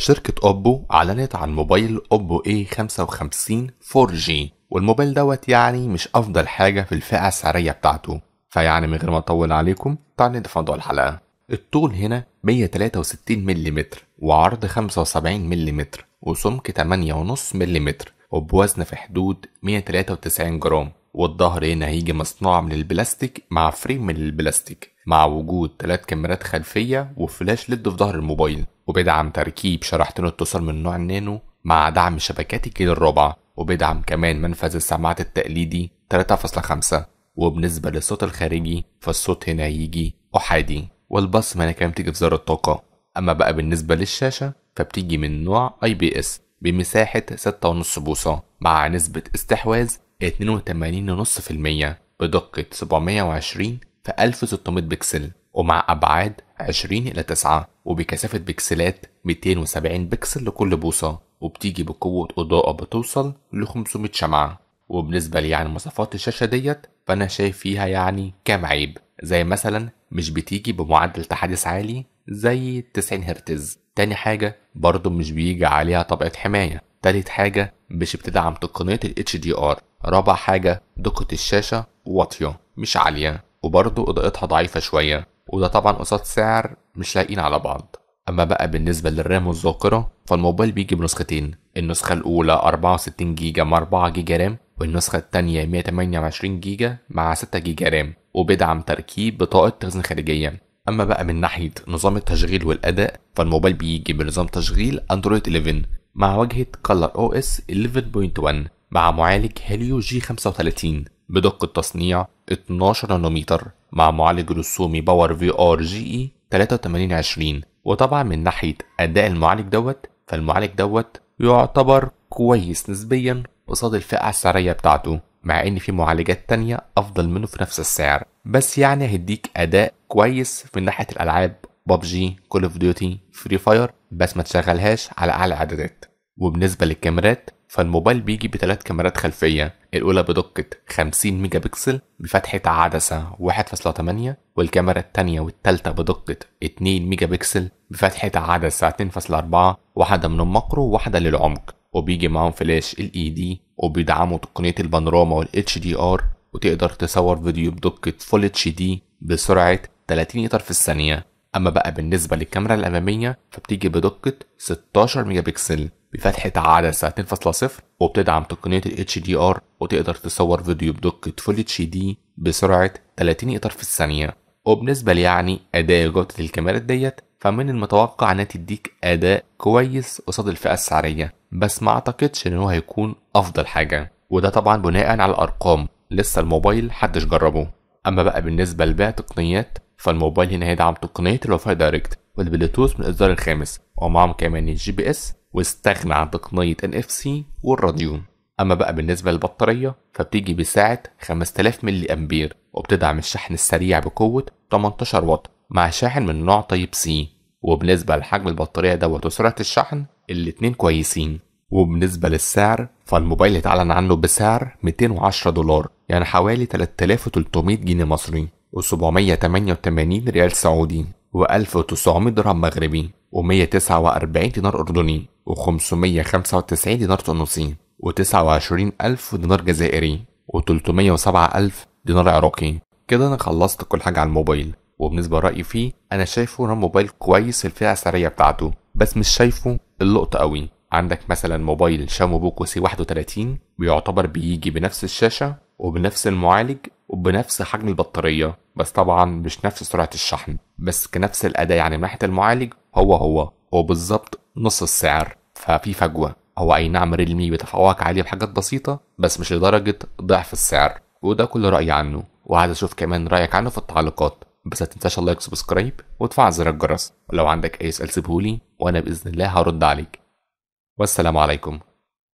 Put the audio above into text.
شركة أوبو أعلنت عن موبايل أوبو A55 4G والموبايل دوت يعني مش أفضل حاجة في الفئة السعرية بتاعته فيعني من غير ما أطول عليكم تعالوا ندفع موضوع الحلقة الطول هنا 163 ملم وعرض 75 ملم وسمك 8.5 ملم وبوزن في حدود 193 جرام والظهر هنا هيجي مصنوع من البلاستيك مع فريم من البلاستيك مع وجود ثلاث كاميرات خلفية وفلاش ليد في ظهر الموبايل وبيدعم تركيب شرحتين اتصال من نوع النانو مع دعم شبكات الجيل الرابع وبيدعم كمان منفذ السماعات التقليدي 3.5 وبالنسبة للصوت الخارجي فالصوت هنا يجي أحادي والبصمة هنا كمان بتيجي في زر الطاقة أما بقى بالنسبة للشاشة فبتيجي من نوع اي بي اس بمساحة 6.5 بوصة مع نسبة استحواذ 82.5% بدقة 720 في 1600 بكسل ومع أبعاد 20 إلى 9 وبكثافة بكسلات 270 بكسل لكل بوصة وبتيجي بقوة إضاءة بتوصل ل 500 شمعة وبالنسبة لي يعني مواصفات الشاشة ديت فأنا شايف فيها يعني كام عيب زي مثلا مش بتيجي بمعدل تحديث عالي زي 90 هرتز تاني حاجة برضه مش بيجي عليها طبقة حماية تالت حاجة مش بتدعم تقنية ال HDR رابع حاجة دقة الشاشة واطية مش عالية وبرضه اضاءتها ضعيفة شوية وده طبعا قصاد سعر مش لايقين على بعض اما بقى بالنسبة للرام والذاكرة فالموبايل بيجي بنسختين النسخة الاولى 64 جيجا مع 4 جيجا رام والنسخة الثانيه 128 جيجا مع 6 جيجا رام وبيدعم تركيب بطاقة تخزين خارجية اما بقى من ناحية نظام التشغيل والاداء فالموبايل بيجي بنظام تشغيل اندرويد 11 مع واجهة كلر او اس 11.1 مع معالج هيليو جي 35 بدقة تصنيع 12 نانومتر مع معالج رسومي باور في ار جي اي 8320 وطبعا من ناحية أداء المعالج دوت فالمعالج دوت يعتبر كويس نسبيا قصاد الفئة السعرية بتاعته مع ان في معالجات تانية افضل منه في نفس السعر بس يعني هيديك اداء كويس من ناحية الالعاب ببجي كول اوف ديوتي فري فاير بس ما تشغلهاش على اعلى اعدادات وبالنسبة للكاميرات فالموبايل بيجي بثلاث كاميرات خلفية الأولى بدقة 50 ميجا بكسل بفتحة عدسة 1.8 والكاميرا الثانية والتالتة بدقة 2 ميجا بكسل بفتحة عدسة 2.4 واحدة من الماكرو وواحدة للعمق وبيجي معاهم فلاش ال اي دي وبيدعموا تقنية البانوراما والاتش دي ار وتقدر تصور فيديو بدقة فول اتش دي بسرعة 30 إطار في الثانية اما بقى بالنسبه للكاميرا الاماميه فبتيجي بدقه 16 ميجا بكسل بفتحه عدسه 2.0 وبتدعم تقنيه ال HDR وتقدر تصور فيديو بدقه فول اتش دي بسرعه 30 اطار في الثانيه وبالنسبه ليعني اداء جوده الكاميرات ديت فمن المتوقع انها تديك اداء كويس قصاد الفئه السعريه بس ما اعتقدش ان هو هيكون افضل حاجه وده طبعا بناء على الارقام لسه الموبايل حدش جربه اما بقى بالنسبه لبيع تقنيات فالموبايل هنا هيدعم تقنية الواي دايركت والبلوتوث من الإصدار الخامس ومعهم كمان الجي بي إس واستغنى عن تقنية ان اف سي والراديو أما بقى بالنسبة للبطارية فبتيجي بسعة 5000 ملي أمبير وبتدعم الشحن السريع بقوة 18 واط مع شاحن من نوع طيب سي وبالنسبة لحجم البطارية دوت وسرعة الشحن الاتنين كويسين وبالنسبة للسعر فالموبايل اتعلن عنه بسعر 210 دولار يعني حوالي 3300 جنيه مصري و788 ريال سعودي و1900 درهم مغربي و149 دينار أردني و595 دينار تونسي و29000 دينار جزائري و307000 دينار عراقي كده أنا خلصت كل حاجة على الموبايل وبالنسبة لرأيي فيه أنا شايفه إن موبايل كويس في الفئة السعرية بتاعته بس مش شايفه اللقطة قوي عندك مثلا موبايل شاومي بوكو سي 31 بيعتبر بيجي بنفس الشاشة وبنفس المعالج وبنفس حجم البطارية بس طبعا مش نفس سرعة الشحن بس كنفس الأداء يعني من ناحية المعالج هو هو وبالظبط نص السعر ففي فجوة هو أي نعم ريلمي بتفوق عليه بحاجات بسيطة بس مش لدرجة ضعف السعر وده كل رأيي عنه وعايز أشوف كمان رأيك عنه في التعليقات بس متنساش اللايك وسبسكرايب وتفعل زر الجرس ولو عندك أي سؤال سيبهولي وأنا بإذن الله هرد عليك والسلام عليكم